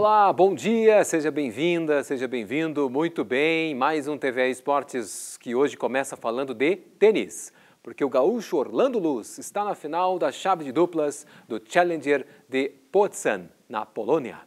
Olá, bom dia, seja bem-vinda, seja bem-vindo, muito bem. Mais um TV Esportes que hoje começa falando de tênis, porque o gaúcho Orlando Luz está na final da chave de duplas do Challenger de Potsdam, na Polônia.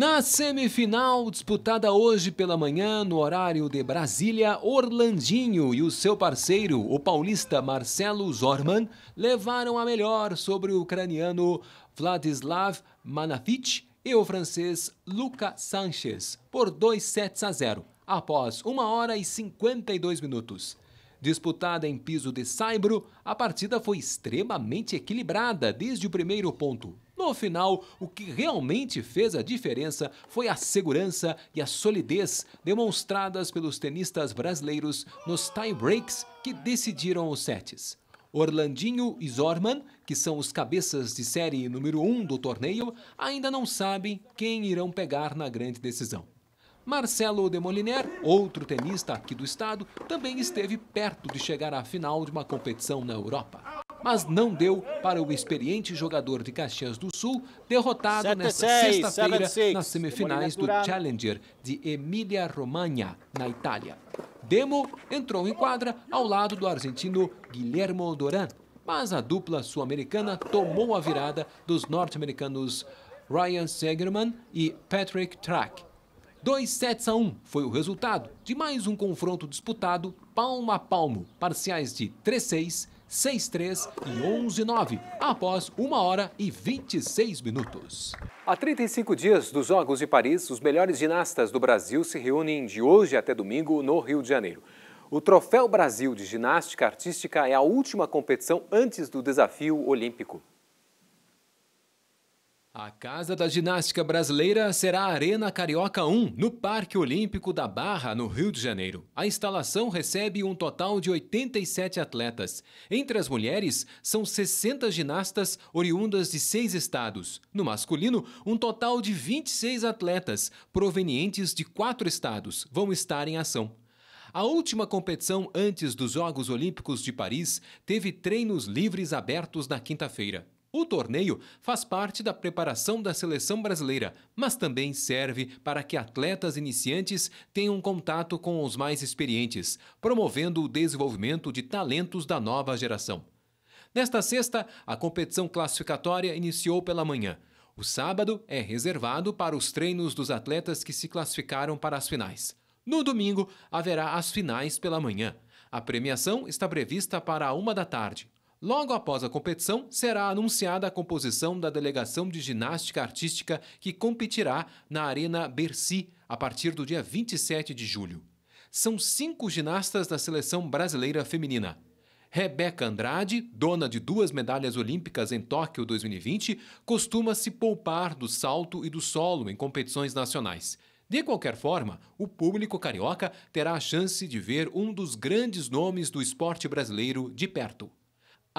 Na semifinal, disputada hoje pela manhã, no horário de Brasília, Orlandinho e o seu parceiro, o paulista Marcelo Zorman, levaram a melhor sobre o ucraniano Vladislav Manafich e o francês Luca Sanchez por 2 sets a 0, após 1 hora e 52 minutos. Disputada em piso de saibro, a partida foi extremamente equilibrada desde o primeiro ponto. No final, o que realmente fez a diferença foi a segurança e a solidez demonstradas pelos tenistas brasileiros nos tie breaks que decidiram os sets. Orlandinho e Zorman, que são os cabeças de série número 1 um do torneio, ainda não sabem quem irão pegar na grande decisão. Marcelo Demoliner, outro tenista aqui do estado, também esteve perto de chegar à final de uma competição na Europa mas não deu para o experiente jogador de Caxias do Sul, derrotado nesta sexta-feira nas semifinais do Challenger de Emília-Romagna, na Itália. Demo entrou em quadra ao lado do argentino Guillermo Doran, mas a dupla sul-americana tomou a virada dos norte-americanos Ryan Segerman e Patrick Track. 2 sets a 1 foi o resultado de mais um confronto disputado palmo a palmo, parciais de 3-6, 63 e 11-9, após 1 hora e 26 minutos. Há 35 dias dos Jogos de Paris, os melhores ginastas do Brasil se reúnem de hoje até domingo no Rio de Janeiro. O Troféu Brasil de Ginástica Artística é a última competição antes do desafio olímpico. A Casa da Ginástica Brasileira será a Arena Carioca 1, no Parque Olímpico da Barra, no Rio de Janeiro. A instalação recebe um total de 87 atletas. Entre as mulheres, são 60 ginastas oriundas de seis estados. No masculino, um total de 26 atletas, provenientes de quatro estados, vão estar em ação. A última competição antes dos Jogos Olímpicos de Paris teve treinos livres abertos na quinta-feira. O torneio faz parte da preparação da seleção brasileira, mas também serve para que atletas iniciantes tenham contato com os mais experientes, promovendo o desenvolvimento de talentos da nova geração. Nesta sexta, a competição classificatória iniciou pela manhã. O sábado é reservado para os treinos dos atletas que se classificaram para as finais. No domingo, haverá as finais pela manhã. A premiação está prevista para uma da tarde, Logo após a competição, será anunciada a composição da delegação de ginástica artística que competirá na Arena Bercy a partir do dia 27 de julho. São cinco ginastas da seleção brasileira feminina. Rebeca Andrade, dona de duas medalhas olímpicas em Tóquio 2020, costuma se poupar do salto e do solo em competições nacionais. De qualquer forma, o público carioca terá a chance de ver um dos grandes nomes do esporte brasileiro de perto.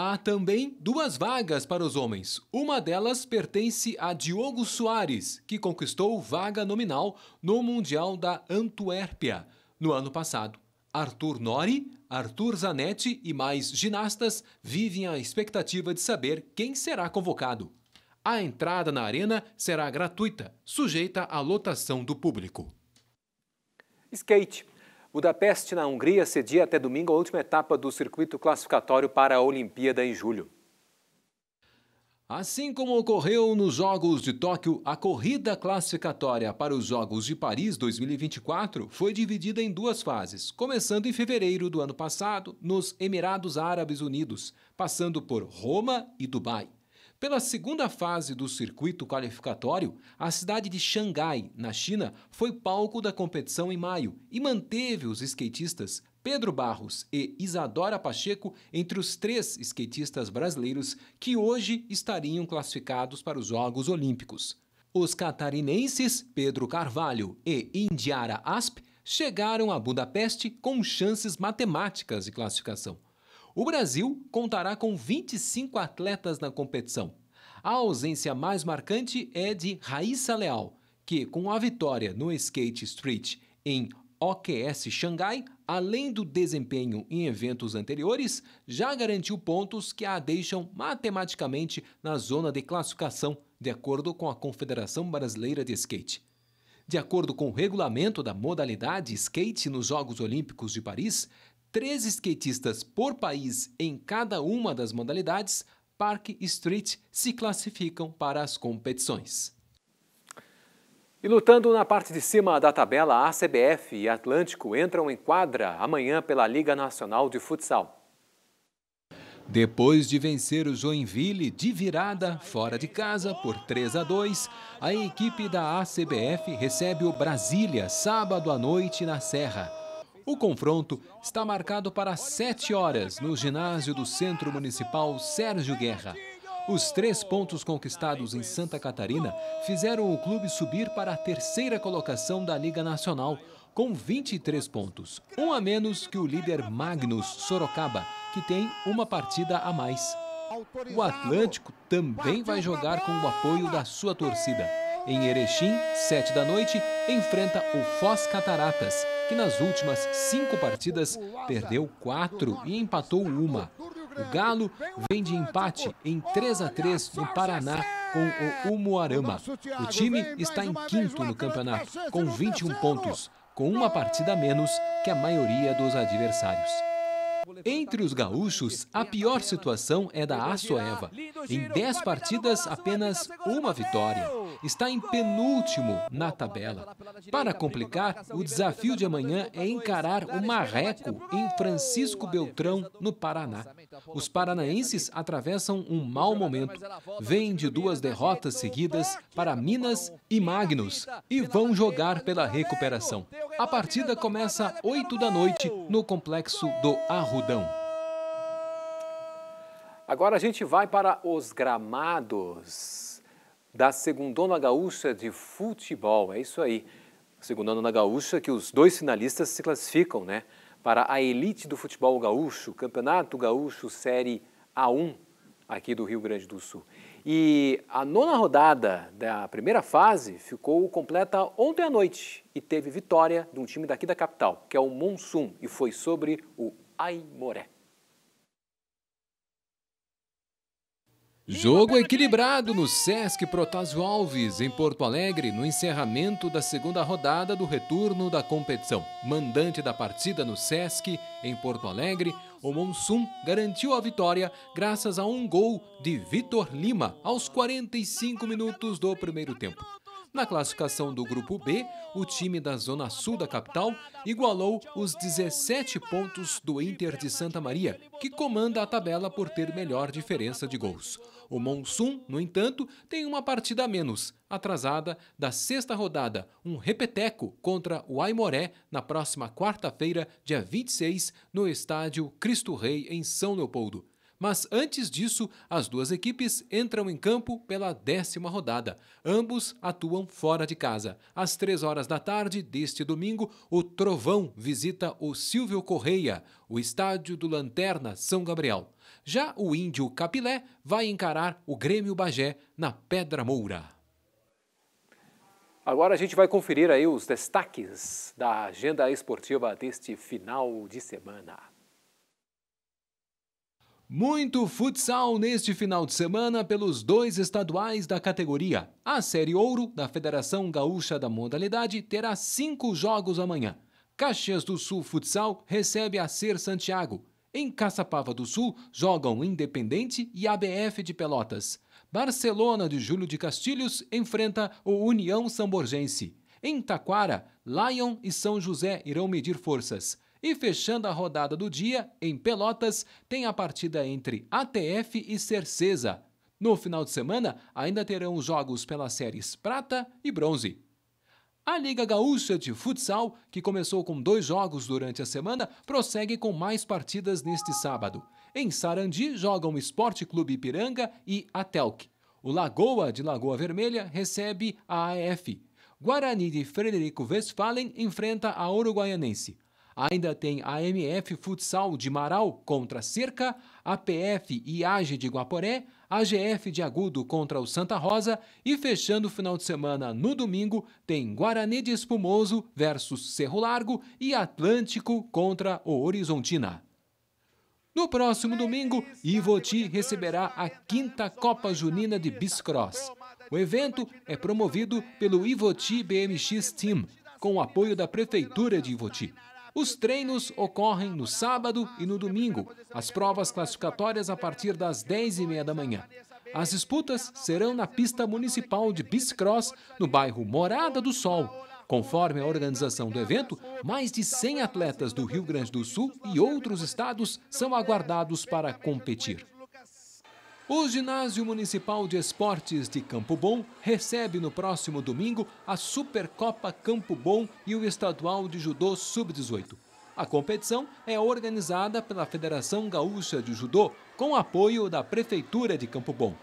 Há também duas vagas para os homens. Uma delas pertence a Diogo Soares, que conquistou vaga nominal no Mundial da Antuérpia no ano passado. Arthur Nori, Arthur Zanetti e mais ginastas vivem a expectativa de saber quem será convocado. A entrada na arena será gratuita, sujeita à lotação do público. Skate. Budapeste, na Hungria, cedia até domingo a última etapa do circuito classificatório para a Olimpíada em julho. Assim como ocorreu nos Jogos de Tóquio, a corrida classificatória para os Jogos de Paris 2024 foi dividida em duas fases, começando em fevereiro do ano passado, nos Emirados Árabes Unidos, passando por Roma e Dubai. Pela segunda fase do circuito qualificatório, a cidade de Xangai, na China, foi palco da competição em maio e manteve os skatistas Pedro Barros e Isadora Pacheco entre os três skatistas brasileiros que hoje estariam classificados para os Jogos Olímpicos. Os catarinenses Pedro Carvalho e Indiara Asp chegaram a Budapeste com chances matemáticas de classificação. O Brasil contará com 25 atletas na competição. A ausência mais marcante é de Raíssa Leal, que, com a vitória no Skate Street em OQS Xangai, além do desempenho em eventos anteriores, já garantiu pontos que a deixam matematicamente na zona de classificação, de acordo com a Confederação Brasileira de Skate. De acordo com o regulamento da modalidade skate nos Jogos Olímpicos de Paris, três skatistas por país em cada uma das modalidades, Park e Street se classificam para as competições. E lutando na parte de cima da tabela, a CBF e Atlântico entram em quadra amanhã pela Liga Nacional de Futsal. Depois de vencer o Joinville de virada fora de casa por 3 a 2, a equipe da ACBF recebe o Brasília sábado à noite na Serra. O confronto está marcado para 7 horas no ginásio do Centro Municipal Sérgio Guerra. Os três pontos conquistados em Santa Catarina fizeram o clube subir para a terceira colocação da Liga Nacional, com 23 pontos, um a menos que o líder Magnus Sorocaba, que tem uma partida a mais. O Atlântico também vai jogar com o apoio da sua torcida. Em Erechim, 7 da noite, enfrenta o Foz Cataratas, que nas últimas cinco partidas perdeu quatro e empatou uma. O Galo vem de empate em 3 a 3 no Paraná com o Umuarama. O time está em quinto no campeonato, com 21 pontos, com uma partida a menos que a maioria dos adversários. Entre os gaúchos, a pior situação é da Assoeva. Em 10 partidas, apenas uma vitória. Está em penúltimo na tabela. Para complicar, o desafio de amanhã é encarar o Marreco em Francisco Beltrão, no Paraná. Os paranaenses atravessam um mau momento. Vêm de duas derrotas seguidas para Minas e Magnus e vão jogar pela recuperação. A partida começa 8 da noite no complexo do Arruz algodão. Agora a gente vai para os gramados da Segundona Gaúcha de futebol. É isso aí. Segundona Gaúcha que os dois finalistas se classificam, né? Para a elite do futebol gaúcho, Campeonato Gaúcho Série A1 aqui do Rio Grande do Sul. E a nona rodada da primeira fase ficou completa ontem à noite e teve vitória de um time daqui da capital, que é o Monsum, e foi sobre o ai Jogo equilibrado no Sesc Protásio Alves, em Porto Alegre, no encerramento da segunda rodada do retorno da competição. Mandante da partida no Sesc, em Porto Alegre, o Monsum garantiu a vitória graças a um gol de Vitor Lima aos 45 minutos do primeiro tempo. Na classificação do grupo B, o time da zona sul da capital igualou os 17 pontos do Inter de Santa Maria, que comanda a tabela por ter melhor diferença de gols. O Monsum, no entanto, tem uma partida a menos, atrasada da sexta rodada, um repeteco contra o Aimoré na próxima quarta-feira, dia 26, no estádio Cristo Rei, em São Leopoldo. Mas antes disso, as duas equipes entram em campo pela décima rodada. Ambos atuam fora de casa. Às três horas da tarde deste domingo, o Trovão visita o Silvio Correia, o estádio do Lanterna São Gabriel. Já o Índio Capilé vai encarar o Grêmio Bagé na Pedra Moura. Agora a gente vai conferir aí os destaques da agenda esportiva deste final de semana. Muito futsal neste final de semana pelos dois estaduais da categoria. A Série Ouro, da Federação Gaúcha da Modalidade, terá cinco jogos amanhã. Caxias do Sul Futsal recebe a Ser Santiago. Em Caçapava do Sul jogam Independente e ABF de Pelotas. Barcelona de Júlio de Castilhos enfrenta o União Samborgense. Em Taquara, Lion e São José irão medir forças. E fechando a rodada do dia, em Pelotas, tem a partida entre ATF e Cercesa. No final de semana, ainda terão jogos pelas séries prata e bronze. A Liga Gaúcha de Futsal, que começou com dois jogos durante a semana, prossegue com mais partidas neste sábado. Em Sarandi jogam Esporte Clube Ipiranga e Atelk. O Lagoa de Lagoa Vermelha recebe a AF. Guarani de Frederico Westphalen enfrenta a Uruguaianense. Ainda tem AMF Futsal de Marau contra Cerca, APF e AGE de Guaporé, AGF de Agudo contra o Santa Rosa e fechando o final de semana no domingo tem Guarani de Espumoso versus Cerro Largo e Atlântico contra o Horizontina. No próximo domingo, Ivoti receberá a quinta Copa Junina de Biscross. O evento é promovido pelo Ivoti BMX Team, com o apoio da Prefeitura de Ivoti. Os treinos ocorrem no sábado e no domingo, as provas classificatórias a partir das 10h30 da manhã. As disputas serão na pista municipal de bicicross, no bairro Morada do Sol. Conforme a organização do evento, mais de 100 atletas do Rio Grande do Sul e outros estados são aguardados para competir. O Ginásio Municipal de Esportes de Campo Bom recebe no próximo domingo a Supercopa Campo Bom e o Estadual de Judô Sub-18. A competição é organizada pela Federação Gaúcha de Judô, com apoio da Prefeitura de Campo Bom.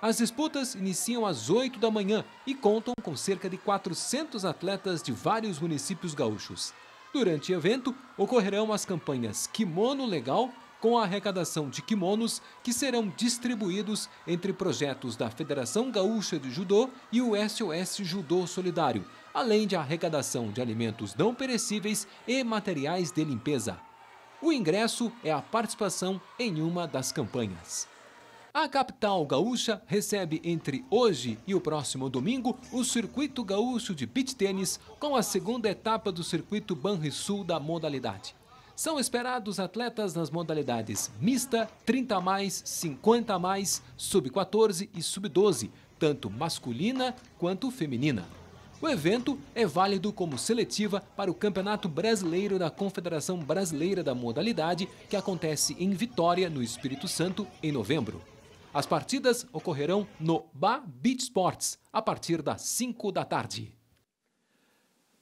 As disputas iniciam às 8 da manhã e contam com cerca de 400 atletas de vários municípios gaúchos. Durante o evento, ocorrerão as campanhas Kimono Legal com a arrecadação de kimonos que serão distribuídos entre projetos da Federação Gaúcha de Judô e o SOS Judô Solidário, além de arrecadação de alimentos não perecíveis e materiais de limpeza. O ingresso é a participação em uma das campanhas. A capital gaúcha recebe entre hoje e o próximo domingo o Circuito Gaúcho de Beach Tênis com a segunda etapa do Circuito Banrisul da modalidade. São esperados atletas nas modalidades mista, 30 mais, 50 mais, sub-14 e sub-12, tanto masculina quanto feminina. O evento é válido como seletiva para o Campeonato Brasileiro da Confederação Brasileira da Modalidade, que acontece em Vitória, no Espírito Santo, em novembro. As partidas ocorrerão no Ba Beach Sports, a partir das 5 da tarde.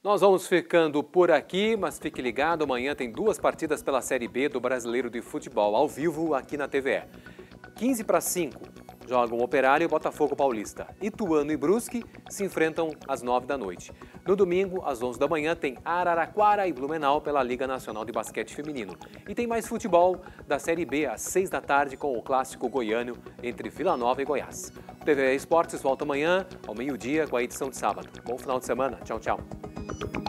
Nós vamos ficando por aqui, mas fique ligado, amanhã tem duas partidas pela Série B do Brasileiro de Futebol, ao vivo aqui na TVE. 15 para 5, jogam Operário e Botafogo Paulista. Ituano e Brusque se enfrentam às 9 da noite. No domingo, às 11 da manhã, tem Araraquara e Blumenau pela Liga Nacional de Basquete Feminino. E tem mais futebol da Série B às 6 da tarde com o clássico goiano entre Vila Nova e Goiás. TVE Esportes volta amanhã, ao meio-dia, com a edição de sábado. Bom final de semana. Tchau, tchau. Thank you.